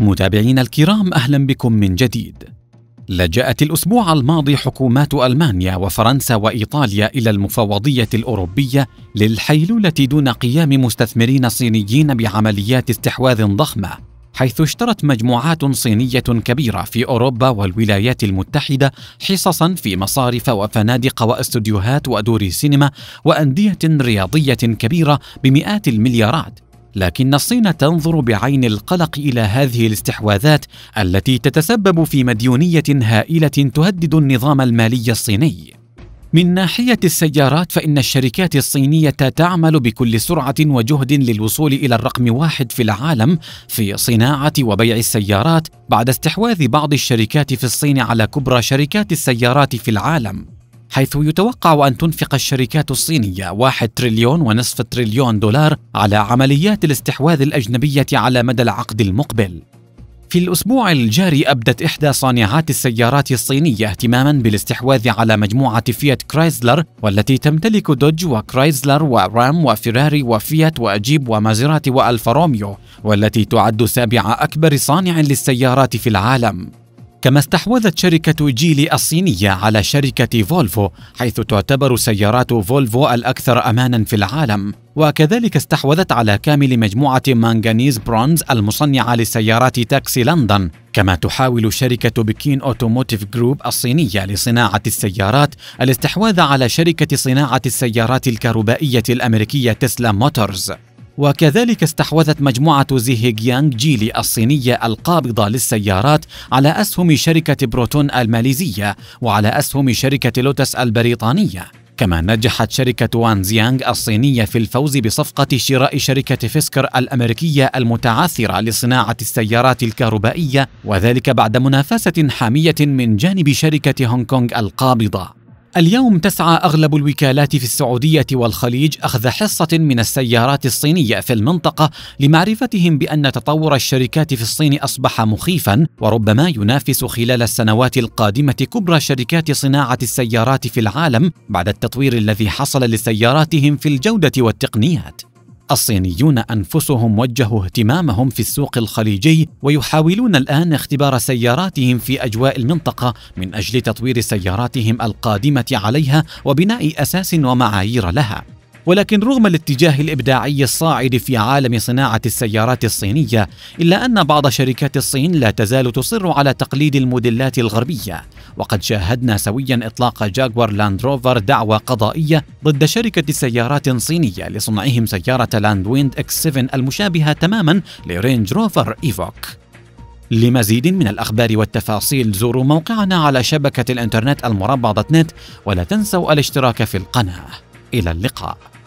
متابعينا الكرام اهلا بكم من جديد. لجأت الاسبوع الماضي حكومات المانيا وفرنسا وايطاليا الى المفوضيه الاوروبيه للحيلوله دون قيام مستثمرين صينيين بعمليات استحواذ ضخمه، حيث اشترت مجموعات صينيه كبيره في اوروبا والولايات المتحده حصصا في مصارف وفنادق واستوديوهات ودور سينما وانديه رياضيه كبيره بمئات المليارات لكن الصين تنظر بعين القلق الى هذه الاستحواذات التي تتسبب في مديونيه هائله تهدد النظام المالي الصيني من ناحيه السيارات فان الشركات الصينيه تعمل بكل سرعه وجهد للوصول الى الرقم واحد في العالم في صناعه وبيع السيارات بعد استحواذ بعض الشركات في الصين على كبرى شركات السيارات في العالم حيث يتوقع أن تنفق الشركات الصينية واحد تريليون ونصف تريليون دولار على عمليات الاستحواذ الأجنبية على مدى العقد المقبل في الأسبوع الجاري أبدت إحدى صانعات السيارات الصينية اهتماما بالاستحواذ على مجموعة فيات كرايزلر والتي تمتلك دوج وكرايزلر ورام وفيراري وفيات وأجيب ومازيراتي وألفا روميو والتي تعد سابع أكبر صانع للسيارات في العالم كما استحوذت شركة جيلي الصينية على شركة فولفو حيث تعتبر سيارات فولفو الأكثر أمانا في العالم وكذلك استحوذت على كامل مجموعة مانغانيز برونز المصنعة لسيارات تاكسي لندن كما تحاول شركة بكين أوتوموتيف جروب الصينية لصناعة السيارات الاستحواذ على شركة صناعة السيارات الكهربائية الأمريكية تسلا موتورز وكذلك استحوذت مجموعة زيهيجيانج جيلي الصينية القابضة للسيارات على أسهم شركة بروتون الماليزية وعلى أسهم شركة لوتس البريطانية كما نجحت شركة وانزيانغ الصينية في الفوز بصفقة شراء شركة فيسكر الأمريكية المتعثرة لصناعة السيارات الكهربائية وذلك بعد منافسة حامية من جانب شركة هونغ كونغ القابضة اليوم تسعى اغلب الوكالات في السعوديه والخليج اخذ حصه من السيارات الصينيه في المنطقه لمعرفتهم بان تطور الشركات في الصين اصبح مخيفا وربما ينافس خلال السنوات القادمه كبرى شركات صناعه السيارات في العالم بعد التطوير الذي حصل لسياراتهم في الجوده والتقنيات الصينيون انفسهم وجهوا اهتمامهم في السوق الخليجي ويحاولون الان اختبار سياراتهم في اجواء المنطقه من اجل تطوير سياراتهم القادمه عليها وبناء اساس ومعايير لها ولكن رغم الاتجاه الابداعي الصاعد في عالم صناعه السيارات الصينيه الا ان بعض شركات الصين لا تزال تصر على تقليد الموديلات الغربيه وقد شاهدنا سويا اطلاق جاكوار لاند روفر دعوى قضائيه ضد شركه سيارات صينيه لصنعهم سياره لاند ويند اكس 7 المشابهه تماما لرينج روفر ايفوك لمزيد من الأخبار والتفاصيل زوروا موقعنا على شبكة الإنترنت المربعة نت ولا تنسوا الاشتراك في القناة إلى اللقاء